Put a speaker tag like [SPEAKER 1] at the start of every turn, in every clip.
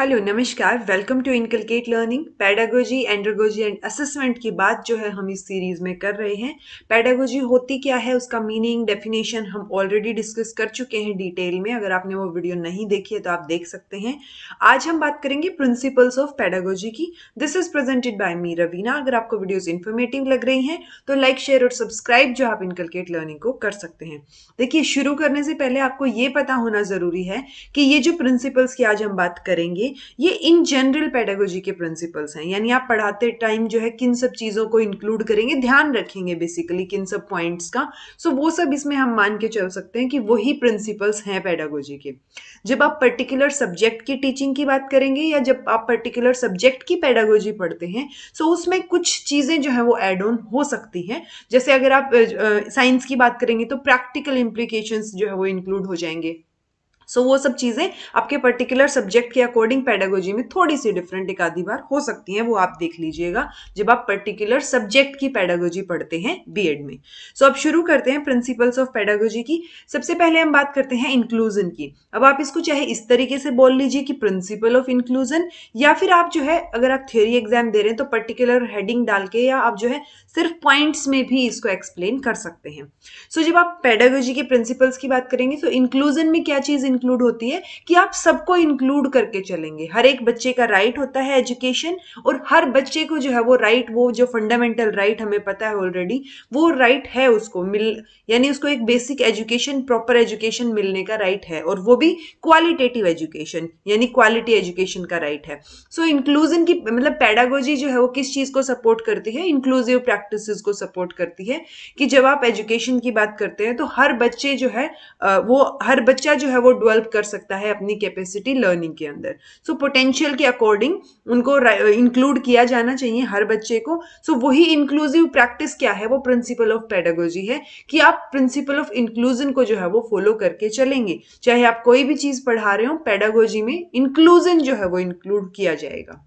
[SPEAKER 1] Hello नमस्कार welcome to inculcate learning pedagogy andragogy and assessment की बात जो है हम इस सीरीज़ में कर रहे हैं पैडागोजी होती क्या है उसका मीनिंग डेफिनेशन हम ऑलरेडी डिस्कस कर चुके हैं डिटेल में अगर आपने वो वीडियो नहीं देखी है तो आप देख सकते हैं आज हम बात करेंगे प्रिंसिपल्स ऑफ पैडागोजी की this is presented by me Raveena अगर आपको वीडियोज इन्फॉर्मेटिव लग रही हैं तो लाइक शेयर और सब्सक्राइब जो आप इनकलकेट लर्निंग को कर सकते हैं देखिए शुरू करने से पहले आपको ये पता होना ज़रूरी है कि ये जो प्रिंसिपल्स की आज हम बात करेंगे चाहिए ये इन जनरल पेडागोजी के प्रिंसिपल्स हैं यानी आप पढ़ाते टाइम जो है किन सब चीज़ों को इंक्लूड करेंगे ध्यान रखेंगे बेसिकली किन सब पॉइंट्स का सो so, वो सब इसमें हम मान के चल सकते हैं कि वही प्रिंसिपल्स हैं पैडागोजी के जब आप पर्टिकुलर सब्जेक्ट की टीचिंग की बात करेंगे या जब आप पर्टिकुलर सब्जेक्ट की पैडागोजी पढ़ते हैं सो so उसमें कुछ चीज़ें जो है वो एड ऑन हो सकती हैं जैसे अगर आप साइंस की बात करेंगे तो प्रैक्टिकल इम्प्लीकेशंस जो है वो इंक्लूड हो जाएंगे सो so, वो सब चीज़ें आपके पर्टिकुलर सब्जेक्ट के अकॉर्डिंग पैडागोजी में थोड़ी सी डिफरेंट एक आधी बार हो सकती हैं वो आप देख लीजिएगा जब आप पर्टिकुलर सब्जेक्ट की पैडागोजी पढ़ते हैं बीएड में सो so, अब शुरू करते हैं प्रिंसिपल्स ऑफ पैडागोजी की सबसे पहले हम बात करते हैं इंक्लूजन की अब आप इसको चाहे इस तरीके से बोल लीजिए कि प्रिंसिपल ऑफ इंक्लूजन या फिर आप जो है अगर आप थियोरी एग्जाम दे रहे हैं तो पर्टिकुलर हेडिंग डाल के या आप जो है सिर्फ पॉइंट्स में भी इसको एक्सप्लेन कर सकते हैं सो so, जब आप पेडागोजी के प्रिंसिपल्स की बात करेंगे तो इंक्लूजन में क्या चीज़ इंक्लूड होती है कि आप सबको इंक्लूड करके चलेंगे हर एक बच्चे का राइट right होता है एजुकेशन और हर बच्चे को जो है वो राइट right, वो जो फंडामेंटल राइट right हमें पता है ऑलरेडी वो राइट right है उसको मिल यानी उसको एक बेसिक एजुकेशन प्रॉपर एजुकेशन मिलने का राइट right है और वो भी क्वालिटेटिव एजुकेशन यानी क्वालिटी एजुकेशन का राइट right है सो so, इंक्लूजन की मतलब पैडागोजी जो है वो किस चीज़ को सपोर्ट करती है इंक्लूसिव प्रैक्टिस को सपोर्ट करती है कि जब आप एजुकेशन की बात करते हैं तो हर बच्चे जो है वो हर बच्चा जो है वो डिवेल्प कर सकता है अपनी कैपेसिटी लर्निंग के अंदर सो पोटेंशियल के अकॉर्डिंग उनको इंक्लूड किया जाना चाहिए हर बच्चे को सो so, वही इंक्लूसिव प्रैक्टिस क्या है वो प्रिंसिपल ऑफ पेडागोजी है कि आप प्रिंसिपल ऑफ इंक्लूजन को जो है वो फॉलो करके चलेंगे चाहे आप कोई भी चीज़ पढ़ा रहे हो पेडागोजी में इंक्लूजन जो है वो इंक्लूड किया जाएगा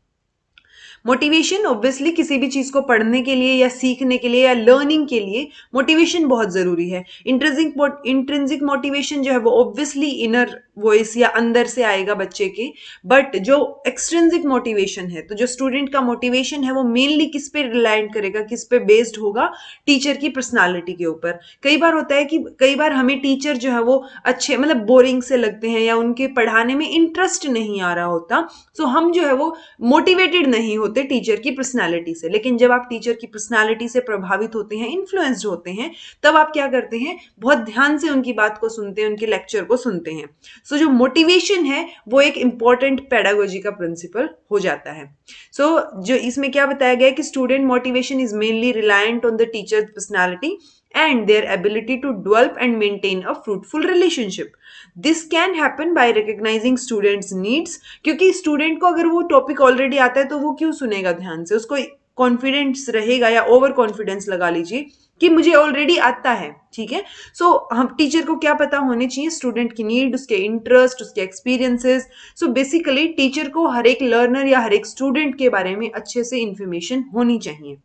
[SPEAKER 1] मोटिवेशन ऑब्वियसली किसी भी चीज़ को पढ़ने के लिए या सीखने के लिए या लर्निंग के लिए मोटिवेशन बहुत ज़रूरी है इंट्रेंसिक इंट्रेंसिक मोटिवेशन जो है वो ऑब्वियसली इनर वॉइस या अंदर से आएगा बच्चे के बट जो एक्सट्रेंसिक मोटिवेशन है तो जो स्टूडेंट का मोटिवेशन है वो मेनली किस पे रिलायंट करेगा किस पे बेस्ड होगा टीचर की पर्सनालिटी के ऊपर कई बार होता है कि कई बार हमें टीचर जो है वो अच्छे मतलब बोरिंग से लगते हैं या उनके पढ़ाने में इंटरेस्ट नहीं आ रहा होता सो तो हम जो है वो मोटिवेटेड नहीं होते टीचर की पर्सनैलिटी से लेकिन जब आप टीचर की पर्सनैलिटी से प्रभावित होते हैं इन्फ्लुएंस्ड होते हैं तब आप क्या करते हैं बहुत ध्यान से उनकी बात को सुनते हैं उनके लेक्चर को सुनते हैं सो so, जो मोटिवेशन है वो एक इम्पॉर्टेंट पेडागोजी का प्रिंसिपल हो जाता है सो so, जो इसमें क्या बताया गया है कि student motivation is mainly reliant on the teacher personality and their ability to develop and maintain a fruitful relationship. This can happen by recognizing students' needs. क्योंकि student को अगर वो topic already आता है तो वो क्यों सुनेगा ध्यान से उसको confidence रहेगा या over confidence लगा लीजिए कि मुझे ऑलरेडी आता है ठीक है सो हम टीचर को क्या पता होने चाहिए स्टूडेंट की नीड उसके इंटरेस्ट उसके एक्सपीरियंसेस सो बेसिकली टीचर को हर एक लर्नर या हर एक स्टूडेंट के बारे में अच्छे से इन्फॉर्मेशन होनी चाहिए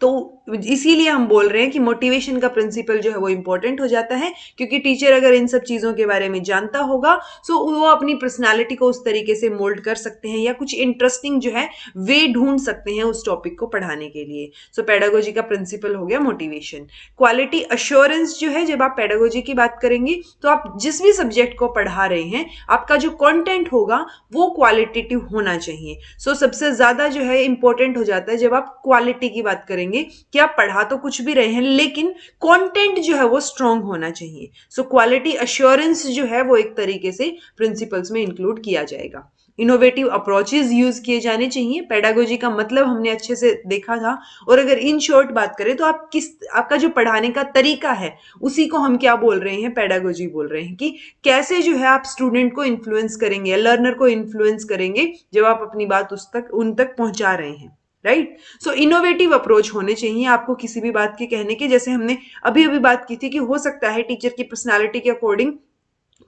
[SPEAKER 1] तो इसीलिए हम बोल रहे हैं कि मोटिवेशन का प्रिंसिपल जो है वो इंपॉर्टेंट हो जाता है क्योंकि टीचर अगर इन सब चीज़ों के बारे में जानता होगा सो वो अपनी पर्सनैलिटी को उस तरीके से मोल्ड कर सकते हैं या कुछ इंटरेस्टिंग जो है वे ढूंढ सकते हैं उस टॉपिक को पढ़ाने के लिए सो so, पेडागोजी का प्रिंसिपल हो गया मोटिवेशन क्वालिटी अश्योरेंस जो है जब आप पेडागोजी की बात करेंगे तो आप जिस भी सब्जेक्ट को पढ़ा रहे हैं आपका जो कॉन्टेंट होगा वो क्वालिटेटिव होना चाहिए सो so, सबसे ज़्यादा जो है इंपॉर्टेंट हो जाता है जब आप क्वालिटी की बात करें करेंगे कि आप पढ़ा तो कुछ भी रहे हैं लेकिन कंटेंट जो है वो स्ट्रांग होना चाहिए सो क्वालिटी अश्योरेंस जो है वो एक तरीके से प्रिंसिपल्स में इंक्लूड किया जाएगा इनोवेटिव अप्रोचेज यूज किए जाने चाहिए पेडागोजी का मतलब हमने अच्छे से देखा था और अगर इन शॉर्ट बात करें तो आप किस आपका जो पढ़ाने का तरीका है उसी को हम क्या बोल रहे हैं पेडागोजी बोल रहे हैं कि कैसे जो है आप स्टूडेंट को इन्फ्लुएंस करेंगे लर्नर को इन्फ्लुएंस करेंगे जब आप अपनी बात उस तक उन तक पहुंचा रहे हैं राइट सो इनोवेटिव अप्रोच होने चाहिए आपको किसी भी बात के कहने के जैसे हमने अभी अभी बात की थी कि हो सकता है टीचर की पर्सनैलिटी के अकॉर्डिंग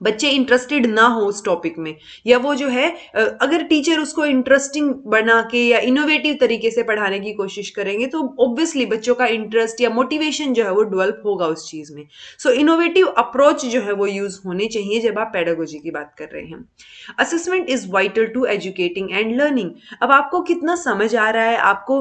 [SPEAKER 1] बच्चे इंटरेस्टेड ना हो उस टॉपिक में या वो जो है अगर टीचर उसको इंटरेस्टिंग बना के या इनोवेटिव तरीके से पढ़ाने की कोशिश करेंगे तो ऑब्वियसली बच्चों का इंटरेस्ट या मोटिवेशन जो है वो डेवलप होगा उस चीज़ में सो इनोवेटिव अप्रोच जो है वो यूज़ होने चाहिए जब आप पेडागोजी की बात कर रहे हैं assessment is vital to educating and learning अब आपको कितना समझ आ रहा है आपको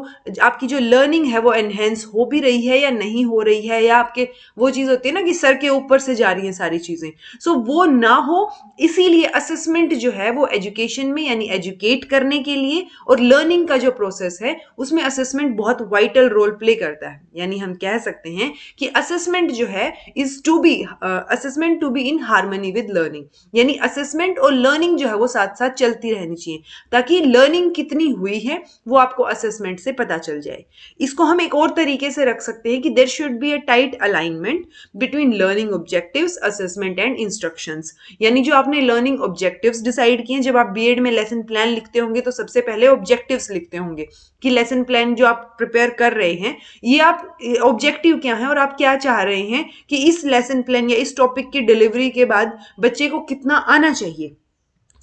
[SPEAKER 1] आपकी जो लर्निंग है वो एनहेंस हो भी रही है या नहीं हो रही है या आपके वो चीज़ होती है ना कि सर के ऊपर से जा रही है सारी चीज़ें सो so, वो वो ना हो इसीलिए असेसमेंट जो है वो एजुकेशन में यानी एजुकेट करने के लिए और लर्निंग का जो प्रोसेस है उसमें असेसमेंट बहुत वाइटल रोल प्ले करता है यानी हम कह सकते हैं कि असेसमेंट जो है is to be assessment to be in harmony with learning यानी असेसमेंट और लर्निंग जो है वो साथ साथ चलती रहनी चाहिए ताकि लर्निंग कितनी हुई है वो आपको असेसमेंट से पता चल जाए इसको हम एक और तरीके से रख सकते हैं कि there should be a tight alignment between learning objective assessment and instruction options यानी जो आपने लर्निंग ऑब्जेक्टिव्स डिसाइड किए जब आप बीएड में लेसन प्लान लिखते होंगे तो सबसे पहले ऑब्जेक्टिव्स लिखते होंगे कि लेसन प्लान जो आप प्रिपेयर कर रहे हैं ये आप ऑब्जेक्टिव क्या है और आप क्या चाह रहे हैं कि इस लेसन प्लान या इस टॉपिक की डिलीवरी के बाद बच्चे को कितना आना चाहिए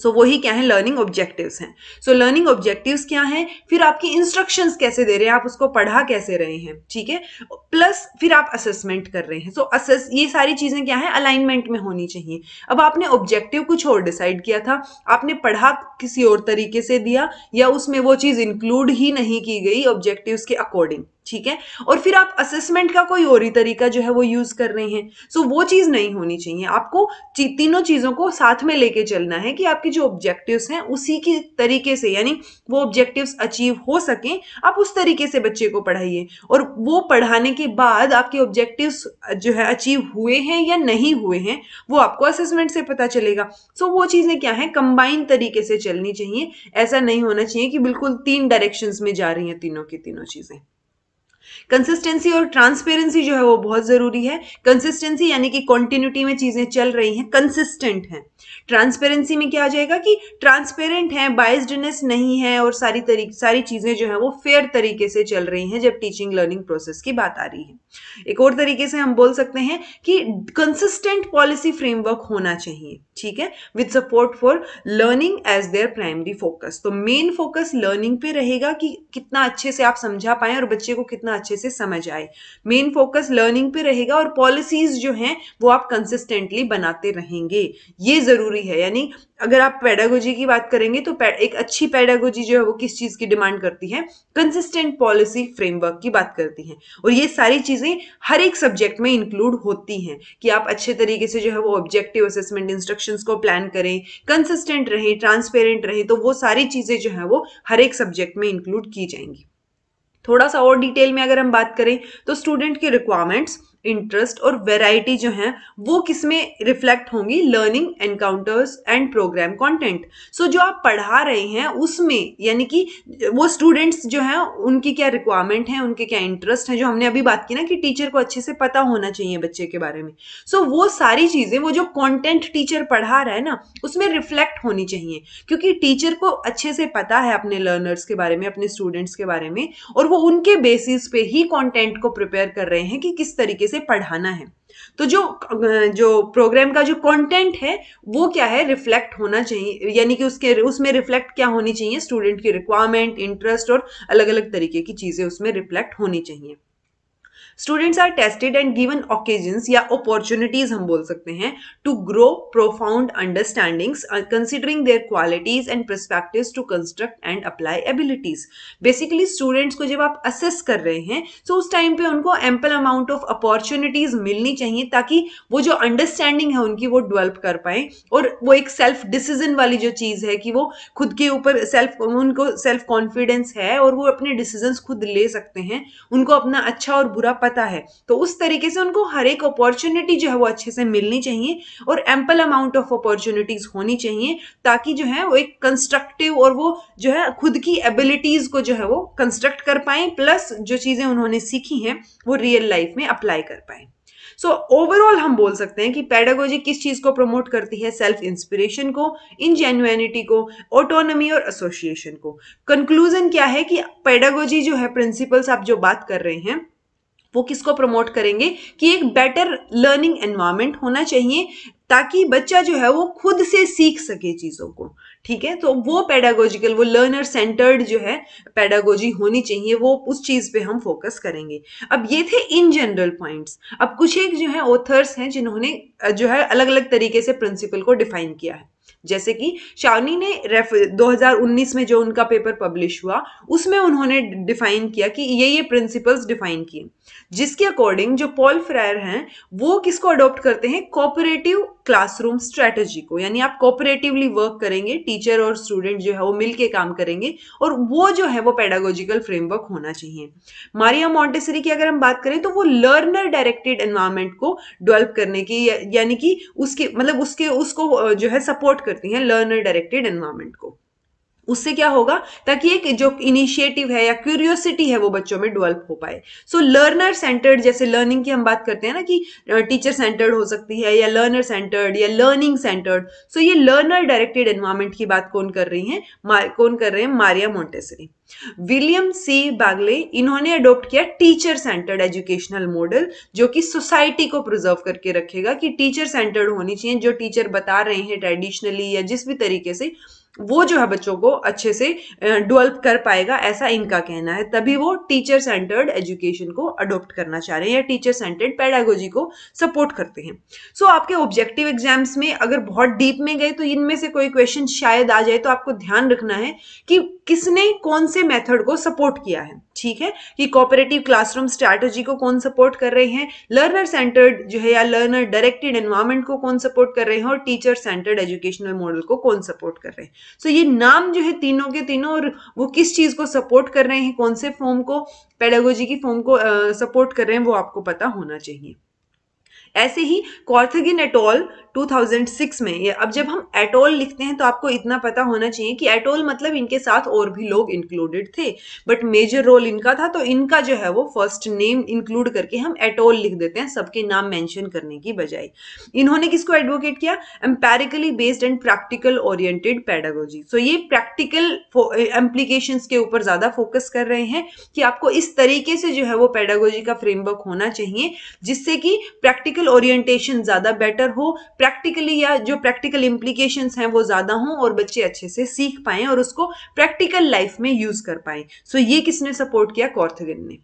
[SPEAKER 1] सो so, वही क्या है लर्निंग ऑब्जेक्टिव्स हैं सो लर्निंग ऑब्जेक्टिव्स क्या हैं फिर आपकी इंस्ट्रक्शंस कैसे दे रहे हैं आप उसको पढ़ा कैसे रहे हैं ठीक है प्लस फिर आप असेसमेंट कर रहे हैं सो so, असेस ये सारी चीज़ें क्या है अलाइनमेंट में होनी चाहिए अब आपने ऑब्जेक्टिव कुछ और डिसाइड किया था आपने पढ़ा किसी और तरीके से दिया या उसमें वो चीज़ इंक्लूड ही नहीं की गई ऑब्जेक्टिव के अकॉर्डिंग ठीक है और फिर आप असेसमेंट का कोई और ही तरीका जो है वो यूज कर रहे हैं सो so, वो चीज नहीं होनी चाहिए आपको तीनों चीजों को साथ में लेके चलना है कि आपके जो ऑब्जेक्टिव्स हैं उसी के तरीके से यानी वो ऑब्जेक्टिव्स अचीव हो सके आप उस तरीके से बच्चे को पढ़ाइए और वो पढ़ाने के बाद आपके ऑब्जेक्टिव जो है अचीव हुए हैं या नहीं हुए हैं वो आपको असेसमेंट से पता चलेगा सो so, वो चीजें क्या है कंबाइन तरीके से चलनी चाहिए ऐसा नहीं होना चाहिए कि बिल्कुल तीन डायरेक्शन में जा रही हैं तीनों की तीनों चीजें कंसिस्टेंसी और ट्रांसपेरेंसी जो है वो बहुत ज़रूरी है कंसिस्टेंसी यानी कि कॉन्टिन्यूटी में चीज़ें चल रही हैं कंसिस्टेंट हैं ट्रांसपेरेंसी में क्या आ जाएगा कि ट्रांसपेरेंट है बाइजनेस नहीं है और सारी तरी सारी चीज़ें जो है वो फेयर तरीके से चल रही हैं जब टीचिंग लर्निंग प्रोसेस की बात आ रही है एक और तरीके से हम बोल सकते हैं कि कंसिस्टेंट पॉलिसी फ्रेमवर्क होना चाहिए ठीक है with support for learning as their primary focus तो मेन फोकस लर्निंग पे रहेगा कि कितना अच्छे से आप समझा पाए और बच्चे को कितना अच्छे से समझ आए मेन फोकस लर्निंग पे रहेगा और पॉलिसीज जो हैं वो आप कंसिस्टेंटली बनाते रहेंगे ये ज़रूरी है यानी अगर आप पैडागोजी की बात करेंगे तो एक अच्छी पैडागोजी जो है वो किस चीज़ की डिमांड करती है कंसिस्टेंट पॉलिसी फ्रेमवर्क की बात करती है और ये सारी चीज़ें चीज़ें हर एक सब्जेक्ट में इंक्लूड होती हैं कि आप अच्छे तरीके से जो है वो ऑब्जेक्टिव असेसमेंट इंस्ट्रक्शंस को प्लान करें कंसिस्टेंट रहे ट्रांसपेरेंट रहे तो वो सारी चीज़ें जो है वो हर एक सब्जेक्ट में इंक्लूड की जाएंगी थोड़ा सा और डिटेल में अगर हम बात करें तो स्टूडेंट के रिक्वायरमेंट्स इंटरेस्ट और वैरायटी जो है वो किस में रिफ्लेक्ट होंगी learning encounters and programme content so जो आप पढ़ा रहे हैं उसमें यानी कि वो स्टूडेंट्स जो हैं उनकी क्या रिक्वायरमेंट है उनके क्या इंटरेस्ट है जो हमने अभी बात की ना कि टीचर को अच्छे से पता होना चाहिए बच्चे के बारे में सो so, वो सारी चीज़ें वो जो कॉन्टेंट टीचर पढ़ा रहा है ना उसमें रिफ्लेक्ट होनी चाहिए क्योंकि टीचर को अच्छे से पता है अपने लर्नर्स के बारे में अपने स्टूडेंट्स के बारे में और वो उनके बेसिस पे ही कॉन्टेंट को प्रिपेयर कर रहे हैं कि किस तरीके से से पढ़ाना है तो जो जो प्रोग्राम का जो कंटेंट है वो क्या है रिफ्लेक्ट होना चाहिए यानी कि उसके उसमें रिफ्लेक्ट क्या होनी चाहिए स्टूडेंट की रिक्वायरमेंट इंटरेस्ट और अलग अलग तरीके की चीज़ें उसमें रिफ्लेक्ट होनी चाहिए students are tested and given occasions या अपॉर्चुनिटीज हम बोल सकते हैं to grow profound understandings considering their qualities and perspective to construct and apply abilities basically students को जब आप असेस कर रहे हैं तो so उस टाइम पे उनको एम्पल अमाउंट ऑफ अपॉर्चुनिटीज मिलनी चाहिए ताकि वो जो अंडरस्टैंडिंग है उनकी वो डेवलप कर पाए और वो एक सेल्फ डिसीजन वाली जो चीज़ है कि वो खुद के ऊपर सेल्फ उनको सेल्फ कॉन्फिडेंस है और वो अपने डिसीजन खुद ले सकते हैं उनको अपना अच्छा और बुरा पता है तो उस तरीके से उनको हर एक अपॉर्चुनिटी जो है वो अच्छे से मिलनी चाहिए और एम्पल अमाउंट ऑफ अपॉर्चुनिटीज होनी चाहिए ताकि जो है वो एक कंस्ट्रक्टिव और वो जो है खुद की एबिलिटीज को जो है वो कंस्ट्रक्ट कर पाए प्लस जो चीज़ें उन्होंने सीखी हैं वो रियल लाइफ में अप्लाई कर पाए सो so, ओवरऑल हम बोल सकते हैं कि पैडागोजी किस चीज़ को प्रमोट करती है सेल्फ इंस्पिरेशन को इनजेन्युनिटी को ऑटोनमी और एसोसिएशन को कंक्लूजन क्या है कि पैडागोजी जो है प्रिंसिपल्स आप जो बात कर रहे हैं वो किसको प्रमोट करेंगे कि एक बेटर लर्निंग एनवायरमेंट होना चाहिए ताकि बच्चा जो है वो खुद से सीख सके चीज़ों को ठीक है तो वो पेडागोजिकल वो लर्नर सेंटर्ड जो है पेडागोजी होनी चाहिए वो उस चीज़ पे हम फोकस करेंगे अब ये थे इन जनरल पॉइंट्स अब कुछ एक जो है ऑथर्स हैं जिन्होंने जो है अलग अलग तरीके से प्रिंसिपल को डिफाइन किया है जैसे कि शावनी ने रेफ 2019 में जो उनका पेपर पब्लिश हुआ उसमें उन्होंने डिफाइन किया कि ये ये प्रिंसिपल्स डिफाइन किए जिसके अकॉर्डिंग जो पॉल फ्रायर हैं वो किसको अडॉप्ट करते हैं कॉपरेटिव क्लासरूम स्ट्रेटजी को यानी आप कॉपरेटिवली वर्क करेंगे टीचर और स्टूडेंट जो है वो मिलके काम करेंगे और वो जो है वो पेडागोजिकल फ्रेमवर्क होना चाहिए मारिया मॉन्टेसरी की अगर हम बात करें तो वो लर्नर डायरेक्टेड एनवायरमेंट को डेवलप करने की यानी कि उसके मतलब उसके उसको जो है सपोर्ट कर करती हैं लर्नर डायरेक्टेड एनवायरमेंट को उससे क्या होगा ताकि एक जो इनिशिएटिव है या क्यूरियोसिटी है वो बच्चों में डेवलप हो पाए सो लर्नर सेंटर्ड जैसे लर्निंग की हम बात करते हैं ना कि टीचर सेंटर्ड हो सकती है या लर्नर सेंटर्ड या लर्निंग सेंटर्ड सो ये लर्नर डायरेक्टेड एनवायरमेंट की बात कौन कर रही है कौन कर रहे हैं Maria Montessori William C Bagley इन्होंने अडोप्ट किया टीचर सेंटर्ड एजुकेशनल मॉडल जो कि सोसाइटी को प्रिजर्व करके रखेगा कि टीचर सेंटर्ड होनी चाहिए जो टीचर बता रहे हैं ट्रेडिशनली या जिस भी तरीके से वो जो है बच्चों को अच्छे से डेवलप कर पाएगा ऐसा इनका कहना है तभी वो टीचर सेंटर्ड एजुकेशन को अडोप्ट करना चाह रहे हैं या टीचर सेंटर्ड पेडागोजी को सपोर्ट करते हैं सो so, आपके ऑब्जेक्टिव एग्जाम्स में अगर बहुत डीप में गए तो इनमें से कोई क्वेश्चन शायद आ जाए तो आपको ध्यान रखना है कि किसने कौन से मेथड को सपोर्ट किया है ठीक है कि कॉपरेटिव क्लासरूम स्ट्रैटेजी को कौन सपोर्ट कर रहे हैं लर्नर सेंटर्ड जो है या लर्नर डायरेक्टेड एनवायरमेंट को कौन सपोर्ट कर रहे हैं और टीचर सेंटर्ड एजुकेशनल मॉडल को कौन सपोर्ट कर रहे हैं सो so, ये नाम जो है तीनों के तीनों और वो किस चीज़ को सपोर्ट कर रहे हैं कौन से फॉर्म को पेडागोजी की फॉर्म को सपोर्ट कर रहे हैं वो आपको पता होना चाहिए ऐसे ही कॉर्थगिन एटोल 2006 में ये अब जब हम एटोल लिखते हैं तो आपको इतना पता होना चाहिए कि एटोल मतलब इनके साथ और भी लोग इंक्लूडेड थे बट मेजर रोल इनका था तो इनका जो है वो फर्स्ट नेम इंक्लूड करके हम एटोल लिख देते हैं सबके नाम मेंशन करने की बजाय इन्होंने किसको एडवोकेट किया empirically based and practical oriented pedagogy so ये प्रैक्टिकल एम्प्लीकेशन के ऊपर ज़्यादा फोकस कर रहे हैं कि आपको इस तरीके से जो है वो पैडागोजी का फ्रेमवर्क होना चाहिए जिससे कि प्रैक्टिकल प्रैक्टिकल ओरिएंटेशन ज़्यादा बेटर हो प्रैक्टिकली या जो प्रैक्टिकल इम्प्लीकेशन हैं वो ज़्यादा हों और बच्चे अच्छे से सीख पाएँ और उसको प्रैक्टिकल लाइफ में यूज़ कर पाएँ सो so ये किसने सपोर्ट किया कॉर्थगन ने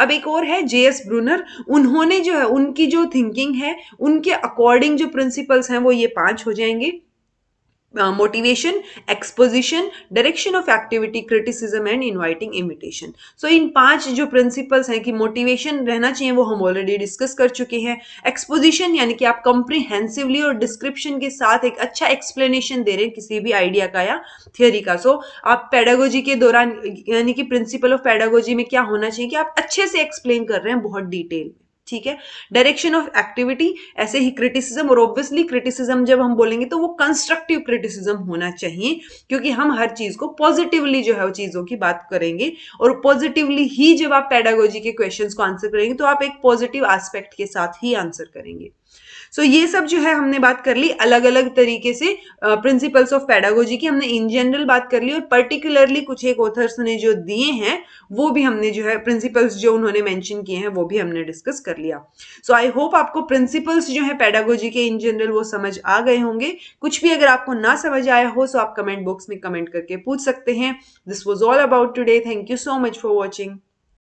[SPEAKER 1] अब एक और है जे एस ब्रूनर उन्होंने जो है उनकी जो थिंकिंग है उनके अकॉर्डिंग जो प्रिंसिपल्स हैं वो ये पांच हो जाएंगे motivation exposition direction of activity criticism and inviting imitation so इन पांच जो प्रिंसिपल्स हैं कि मोटिवेशन रहना चाहिए वो हम ऑलरेडी डिस्कस कर चुके हैं एक्सपोजिशन यानी कि आप कंप्रीहेंसिवली और डिस्क्रिप्शन के साथ एक अच्छा एक्सप्लेनेशन दे रहे हैं किसी भी आइडिया का या थियरी का सो so, आप पैडागोजी के दौरान यानी कि प्रिंसिपल ऑफ पैडागोजी में क्या होना चाहिए कि आप अच्छे से एक्सप्लेन कर रहे हैं बहुत डिटेल ठीक है डायरेक्शन ऑफ एक्टिविटी ऐसे ही क्रिटिसिज्म और ऑब्वियसली क्रिटिसिज्म जब हम बोलेंगे तो वो कंस्ट्रक्टिव क्रिटिसिज्म होना चाहिए क्योंकि हम हर चीज को पॉजिटिवली जो है वो चीजों की बात करेंगे और पॉजिटिवली ही जब आप पैडागोजी के क्वेश्चन को आंसर करेंगे तो आप एक पॉजिटिव एस्पेक्ट के साथ ही आंसर करेंगे सो so, ये सब जो है हमने बात कर ली अलग अलग तरीके से प्रिंसिपल्स ऑफ पैडागोजी की हमने इन जनरल बात कर ली और पर्टिकुलरली कुछ एक ऑथर्स ने जो दिए हैं वो भी हमने जो है प्रिंसिपल्स जो उन्होंने मेंशन किए हैं वो भी हमने डिस्कस कर लिया सो आई होप आपको प्रिंसिपल्स जो है पैडागोजी के इन जनरल वो समझ आ गए होंगे कुछ भी अगर आपको ना समझ आया हो सो आप कमेंट बॉक्स में कमेंट करके पूछ सकते हैं this was all about today thank you so much for watching